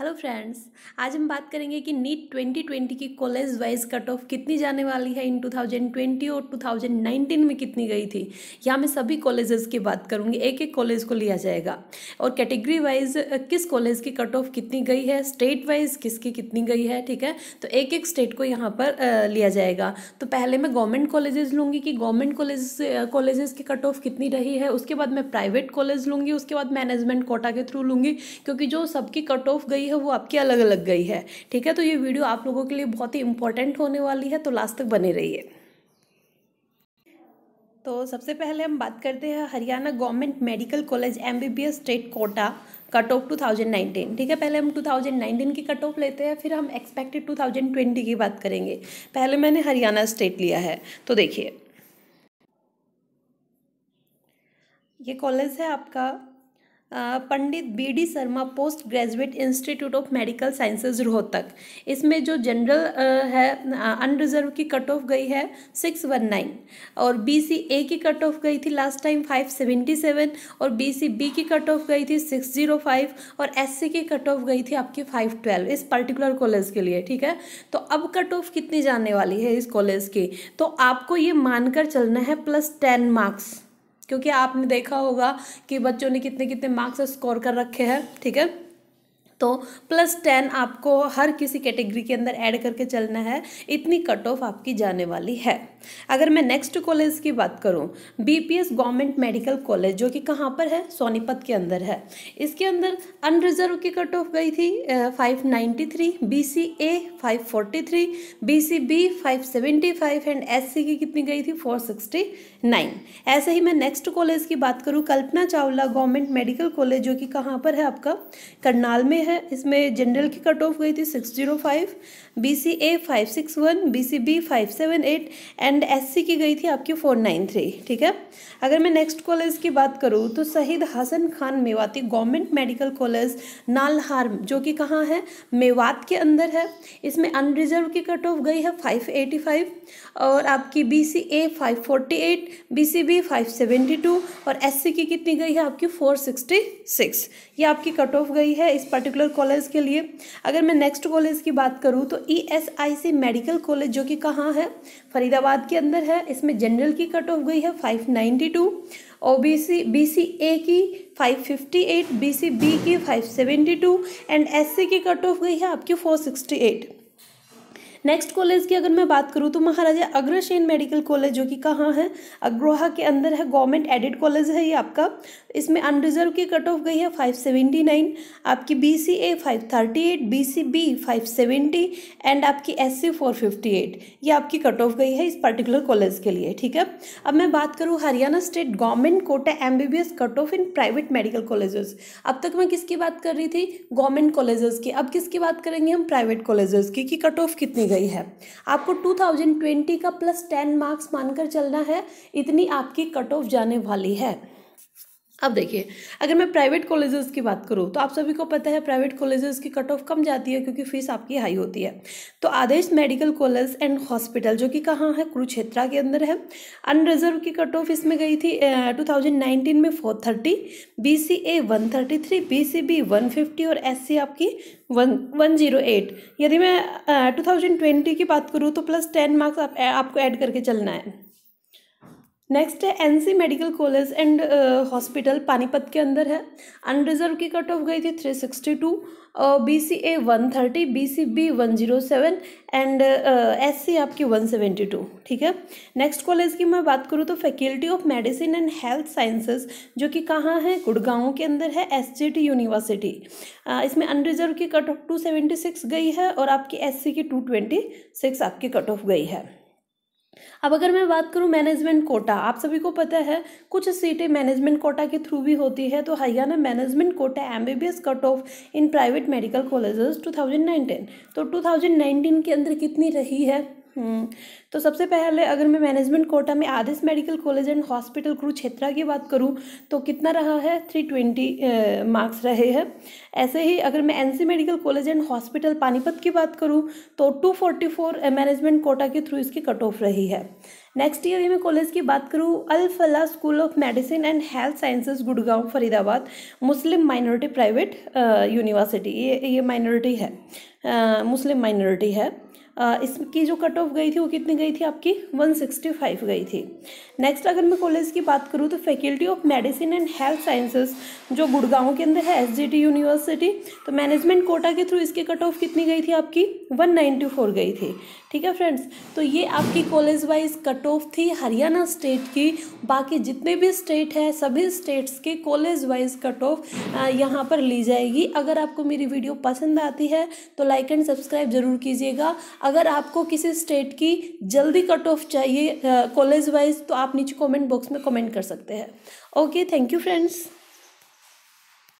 hello friends आज हम बात करेंगे कि नीट 2020 की कॉलेज वाइज कट ऑफ कितनी जाने वाली है इन 2020 और 2019 में कितनी गई थी यहाँ मैं सभी कॉलेजेस की बात करूँगी एक एक कॉलेज को लिया जाएगा और कैटेगरी वाइज किस कॉलेज की कट ऑफ कितनी गई है स्टेट वाइज किसकी कितनी गई है ठीक है तो एक एक स्टेट को यहाँ पर लिया जाएगा तो पहले मैं गवर्नमेंट कॉलेजेस लूँगी कि गवर्नमेंट कॉलेज कॉलेजेस की कट ऑफ कितनी रही है उसके बाद मैं प्राइवेट कॉलेज लूँगी उसके बाद मैनेजमेंट कोटा के थ्रू लूँगी क्योंकि जो सबकी कट ऑफ गई है वो आपकी अलग अलग गई है ठीक है तो ये वीडियो आप लोगों के लिए बहुत ही इंपॉर्टेंट होने वाली है तो लास्ट तक बने रहिए तो सबसे पहले हम बात करते हैं Haryana government medical college M state quota cut off 2019 ठीक है पहले हम 2019 की कट ऑफ लेते हैं फिर हम एक्सपेक्टेड 2020 की बात करेंगे पहले मैंने हरियाणा स्टेट लिया है तो देखिए ये कॉलेज है आपका Pandit B D Sharma post graduate institute of medical sciences Rohtak इसमें जो जनरल है अनरिजर्व की कट ऑफ गई है सिक्स वन नाइन और बी सी ए की कट ऑफ गई थी last time five seventy seven और बी सी बी की कट ऑफ गई थी सिक्स जीरो फाइव और एस सी की कट ऑफ गई थी आपकी फाइव ट्वेल्व इस पर्टिकुलर कॉलेज के लिए ठीक है तो अब कट ऑफ कितनी जाने वाली है इस कॉलेज की तो आपको ये मानकर चलना है प्लस टेन मार्क्स क्योंकि आपने देखा होगा कि बच्चों ने कितने कितने मार्क्स स्कोर कर रखे हैं ठीक है तो प्लस टेन आपको हर किसी कैटेगरी के अंदर ऐड करके चलना है इतनी कट ऑफ आपकी जाने वाली है अगर मैं नेक्स्ट कॉलेज की बात करूं बीपीएस गवर्नमेंट मेडिकल कॉलेज जो कि कहाँ पर है सोनीपत के अंदर है इसके अंदर अनरिजर्व की कट ऑफ गई थी five ninety three B C A five forty three B C B five seventy five and S C की कितनी गई थी फोर सिक्सटी नाइन ऐसे ही मैं नेक्स्ट कॉलेज की बात करूँ Kalpana Chawla government medical college जो कि कहाँ पर है आपका करनाल में है है इसमें जनरल की कट ऑफ गई थी six zero five B C A five six one B C B five seven eight and S C की गई थी आपकी फोर नाइन थ्री ठीक है अगर मैं नेक्स्ट कॉलेज की बात करूँ तो Shaheed Hasan Khan Mewati government medical college Nalhar जो कि कहाँ है मेवात के अंदर है इसमें अनरिजर्व की कट ऑफ गई है फाइव एटी फाइव और आपकी B C A five forty eight B C B five seventy two और एस सी की कितनी गई है आपकी फोर सिक्सटी सिक्स ये आपकी कट ऑफ गई है इस पर्टिकुलर पर्टिकुलर कॉलेज के लिए अगर मैं नेक्स्ट कॉलेज की बात करूँ तो E S I C medical college जो कि कहाँ है फरीदाबाद के अंदर है इसमें जनरल की कट ऑफ गई है five ninety two O B C B C A की फिफ्टी एट बी की five seventy two and S C की कट ऑफ गई है आपकी four sixty eight next college की अगर मैं बात करूँ तो महाराजा अग्रसेन मेडिकल कॉलेज जो कि कहाँ है अग्रोहा के अंदर है गवर्नमेंट एडिड कॉलेज है ये आपका इसमें अनरिजर्व की कट ऑफ गई है फाइव सेवेंटी नाइन आपकी B C A five thirty eight B C B five seventy and आपकी S C four fifty eight ये आपकी कट ऑफ गई है इस पर्टिकुलर कॉलेज के लिए ठीक है अब मैं बात करूँ Haryana state government quota M B B S cut off in private medical colleges अब तक मैं किसकी बात कर रही थी गवर्नमेंट कॉलेजेस की अब किसकी बात करेंगे हम प्राइवेट कॉलेजेस की कि कट ऑफ कितनी गई है आपको 2020 का प्लस 10 मार्क्स मानकर चलना है इतनी आपकी कट ऑफ जाने वाली है अब देखिए अगर मैं प्राइवेट कॉलेजेस की बात करूँ तो आप सभी को पता है प्राइवेट कॉलेजेस की कट ऑफ कम जाती है क्योंकि फीस आपकी हाई होती है तो Adesh medical college and hospital जो कि कहाँ है कुरुक्षेत्रा के अंदर है अनरिजर्व की कट ऑफ इसमें गई थी टू थाउजेंड नाइनटीन में four thirty B C A one thirty three B C B one fifty और एस सी आपकी वन वन जीरो एट यदि मैं टू थाउजेंड ट्वेंटी की बात करूँ तो प्लस टेन मार्क्स आप, आपको ऐड करके चलना है नेक्स्ट है NC medical college and hospital Panipat के अंदर है अनरिजर्व की कट ऑफ गई थी three sixty two B C A one thirty B C B one zero seven and S C आपकी वन सेवेंटी टू ठीक है नेक्स्ट कॉलेज की मैं बात करूँ तो faculty of medicine and health sciences जो कि कहाँ है गुड़गांव के अंदर है एस जे टी यूनिवर्सिटी इसमें अनरिजर्व की cut off two seventy six गई है और आपकी एस सी की टू ट्वेंटी सिक्स आपकी कट ऑफ गई है अब अगर मैं बात करूं मैनेजमेंट कोटा आप सभी को पता है कुछ सीटें मैनेजमेंट कोटा के थ्रू भी होती है तो Haryana management quota MBBS cut off in private medical colleges 2019 तो 2019 के अंदर कितनी रही है हम्म, तो सबसे पहले अगर मैं मैनेजमेंट कोटा में Adesh medical college and hospital Kurukshetra की बात करूँ तो कितना रहा है थ्री ट्वेंटी मार्क्स रहे हैं ऐसे ही अगर मैं NC medical college and hospital Panipat की बात करूँ तो two forty four management quota के थ्रू इसकी कट ऑफ रही है नेक्स्ट ईयर मैं कॉलेज की बात करूँ Al-Falah school of medicine and health sciences Gurgaon Faridabad Muslim minority private university ये ये माइनॉरिटी है मुस्लिम माइनॉरिटी है इसकी जो कट ऑफ गई थी वो कितनी गई थी आपकी 165 गई थी नेक्स्ट अगर मैं कॉलेज की बात करूँ तो faculty of medicine and health sciences जो गुड़गांव के अंदर है एस यूनिवर्सिटी तो मैनेजमेंट कोटा के थ्रू इसकी कट ऑफ कितनी गई थी आपकी 194 गई थी ठीक है फ्रेंड्स तो ये आपकी कॉलेज वाइज कट ऑफ थी हरियाणा स्टेट की बाकी जितने भी स्टेट है सभी स्टेट्स के कॉलेज वाइज कट ऑफ यहाँ पर ली जाएगी अगर आपको मेरी वीडियो पसंद आती है तो लाइक एंड सब्सक्राइब जरूर कीजिएगा अगर आपको किसी स्टेट की जल्दी कट ऑफ चाहिए कॉलेज वाइज तो आप नीचे कमेंट बॉक्स में कमेंट कर सकते हैं ओके थैंक यू फ्रेंड्स